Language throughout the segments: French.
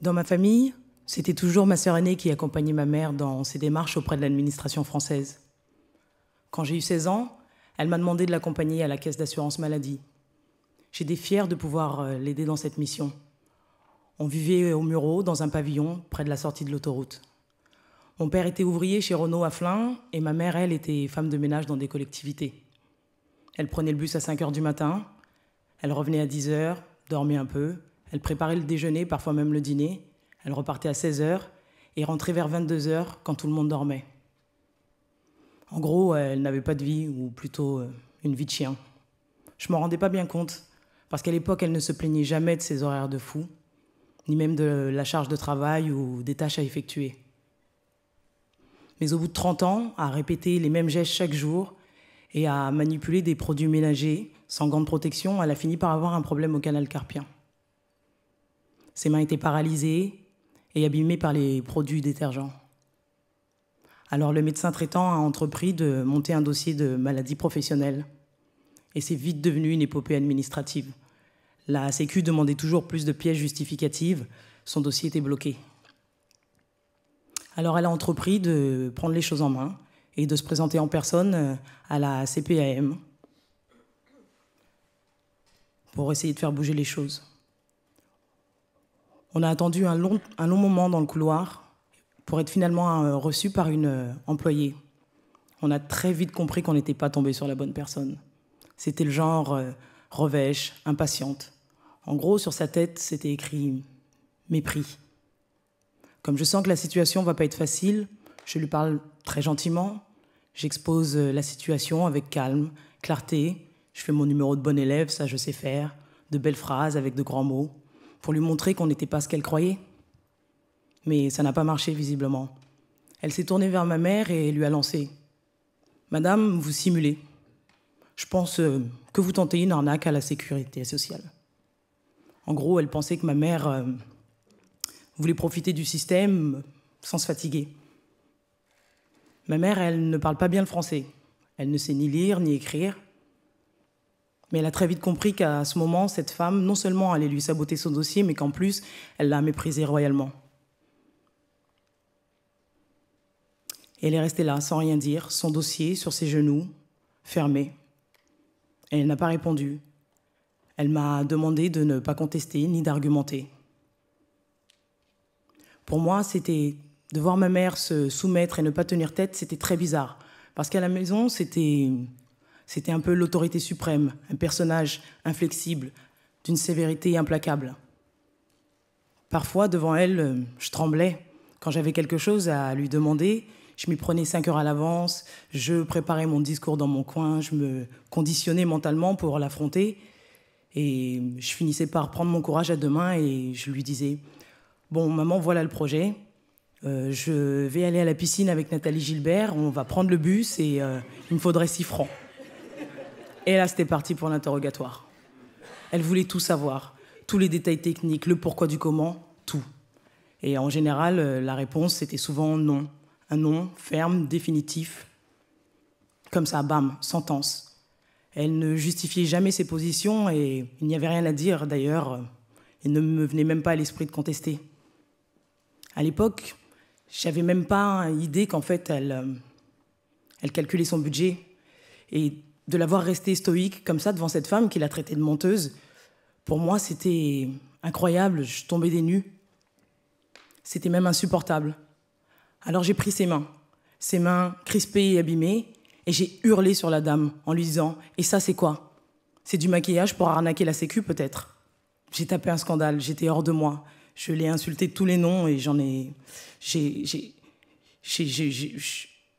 Dans ma famille, c'était toujours ma sœur aînée qui accompagnait ma mère dans ses démarches auprès de l'administration française. Quand j'ai eu 16 ans, elle m'a demandé de l'accompagner à la caisse d'assurance maladie. J'étais fière de pouvoir euh, l'aider dans cette mission. On vivait au Mureau, dans un pavillon, près de la sortie de l'autoroute. Mon père était ouvrier chez Renault à Flins et ma mère, elle, était femme de ménage dans des collectivités. Elle prenait le bus à 5 h du matin, elle revenait à 10 h dormait un peu, elle préparait le déjeuner, parfois même le dîner. Elle repartait à 16h et rentrait vers 22h quand tout le monde dormait. En gros, euh, elle n'avait pas de vie, ou plutôt euh, une vie de chien. Je m'en rendais pas bien compte, parce qu'à l'époque, elle ne se plaignait jamais de ses horaires de fou, ni même de la charge de travail ou des tâches à effectuer. Mais au bout de 30 ans, à répéter les mêmes gestes chaque jour et à manipuler des produits ménagers sans grande protection, elle a fini par avoir un problème au canal carpien. Ses mains étaient paralysées et abîmées par les produits détergents. Alors le médecin traitant a entrepris de monter un dossier de maladie professionnelle. Et c'est vite devenu une épopée administrative. La Sécu demandait toujours plus de pièces justificatives. Son dossier était bloqué. Alors elle a entrepris de prendre les choses en main et de se présenter en personne euh, à la CPAM pour essayer de faire bouger les choses. On a attendu un long, moment dans le couloir pour être finalement euh, reçu par une euh, employée. On a très vite compris qu'on n'était pas tombé sur la bonne personne. C'était le genre euh, revêche, impatiente. En gros, sur sa tête, c'était écrit mépris. Comme je sens que la situation va pas être facile, je lui parle très gentiment, j'expose la situation avec calme, clarté, je fais mon numéro de bon élève, ça je sais faire, de belles phrases avec de grands mots pour lui montrer qu'on n'était pas ce qu'elle croyait. Mais ça n'a pas marché visiblement. Elle s'est tournée vers ma mère et lui a lancé Madame, vous simulez. Je pense euh, que vous tentez une arnaque à la sécurité sociale. En gros, elle pensait que ma mère euh, voulait profiter du système sans se fatiguer. Ma mère, elle ne parle pas bien le français. Elle ne sait ni lire ni écrire. Mais elle a très vite compris qu'à ce moment, cette femme, non seulement allait lui saboter son dossier, mais qu'en plus, elle l'a méprisé royalement. elle est restée là, sans rien dire, son dossier sur ses genoux, fermé. elle n'a pas répondu. Elle m'a demandé de ne pas contester ni d'argumenter. Pour moi, c'était de voir ma mère se soumettre et ne pas tenir tête, c'était très bizarre. Parce qu'à la maison, c'était c'était un peu l'autorité suprême, un personnage inflexible, d'une sévérité implacable. Parfois, devant elle, euh, je tremblais. Quand j'avais quelque chose à lui demander, je m'y prenais cinq heures à l'avance, je préparais mon discours dans mon coin, je me conditionnais mentalement pour l'affronter. Et je finissais par prendre mon courage à deux mains et je lui disais Bon, maman, voilà le projet. Euh, je vais aller à la piscine avec Nathalie Gilbert, on va prendre le bus et euh, il me faudrait six francs. Et là, c'était parti pour l'interrogatoire. Elle voulait tout savoir, tous les détails techniques, le pourquoi du comment, tout. Et en général, euh, la réponse, c'était souvent non. Un non ferme, définitif. Comme ça, bam, sentence. Elle ne justifiait jamais ses positions et il n'y avait rien à dire d'ailleurs. Il ne me venait même pas à l'esprit de contester. À l'époque, j'avais même pas idée qu'en fait, elle, euh, elle calculait son budget. Et de l'avoir resté stoïque comme ça devant cette femme qui l'a traité de menteuse, pour moi, c'était incroyable. Je tombais des nues. C'était même insupportable. Alors j'ai pris ses mains, ses mains crispées et abîmées, et j'ai hurlé sur la dame en lui disant Et ça, c'est quoi C'est du maquillage pour arnaquer la Sécu, peut-être J'ai tapé un scandale, j'étais hors de moi. Je l'ai insulté tous les noms et j'en ai. J'ai. J'ai. J'ai.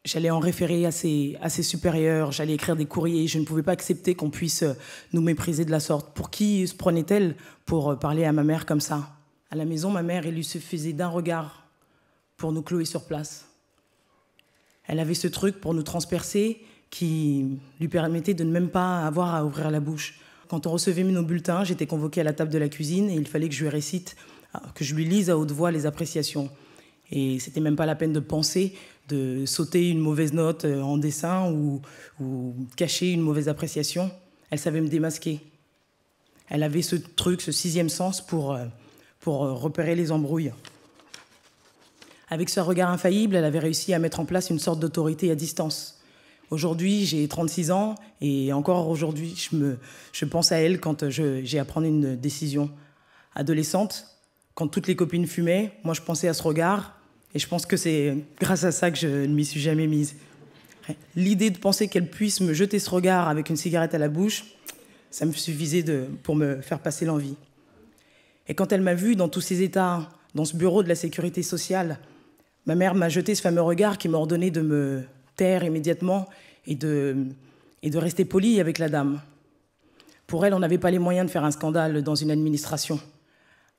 J'allais en référer à ses, supérieurs, j'allais écrire des courriers, je ne pouvais pas accepter qu'on puisse euh, nous mépriser de la sorte. Pour qui se prenait-elle pour euh, parler à ma mère comme ça À la maison, ma mère, elle lui suffisait d'un regard pour nous clouer sur place. Elle avait ce truc pour nous transpercer qui lui permettait de ne même pas avoir à ouvrir la bouche. Quand on recevait nos bulletins, j'étais convoquée à la table de la cuisine et il fallait que je lui récite, euh, que je lui lise à haute voix les appréciations. Et c'était même pas la peine de penser de sauter une mauvaise note euh, en dessin ou, cacher une mauvaise appréciation. Elle savait me démasquer. Elle avait ce truc, ce sixième sens pour, euh, pour euh, repérer les embrouilles. Avec ce regard infaillible, elle avait réussi à mettre en place une sorte d'autorité à distance. Aujourd'hui, j'ai 36 ans et encore aujourd'hui, je, me, je pense à elle quand j'ai à prendre une décision. Adolescente, quand toutes les copines fumaient, moi je pensais à ce regard et je pense que c'est grâce à ça que je ne m'y suis jamais mise. L'idée de penser qu'elle puisse me jeter ce regard avec une cigarette à la bouche, ça me suffisait pour me faire passer l'envie. Et quand elle m'a vue dans tous ces états, dans ce bureau de la sécurité sociale, ma mère m'a jeté ce fameux regard qui m'a ordonné de me taire immédiatement et de, et de rester poli avec la dame. Pour elle, on n'avait pas les moyens de faire un scandale dans une administration.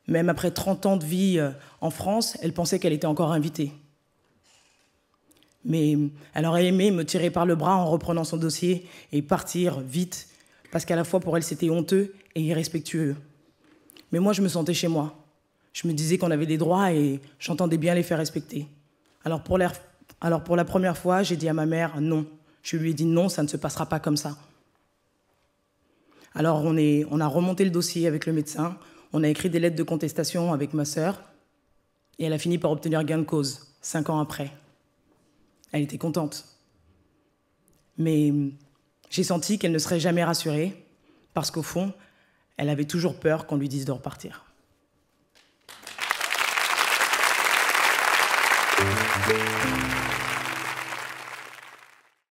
Même après 30 ans de vie euh, en France, elle pensait qu'elle était encore invitée. Mais euh, elle aurait aimé me tirer par le bras en reprenant son dossier et partir vite, parce qu'à la fois pour elle c'était honteux et irrespectueux. Mais moi je me sentais chez moi. Je me disais qu'on avait des droits et j'entendais bien les faire respecter. Alors pour, la, première fois, j'ai dit à ma mère non. Je lui ai dit non, ça ne se passera pas comme ça. Alors on a remonté le dossier avec le médecin, on a écrit des lettres de contestation avec ma sœur, et elle a fini par obtenir gain de cause, cinq ans après. Elle était contente. Mais hum, j'ai senti qu'elle ne serait jamais rassurée, parce qu'au fond, elle avait toujours peur qu'on lui dise de repartir.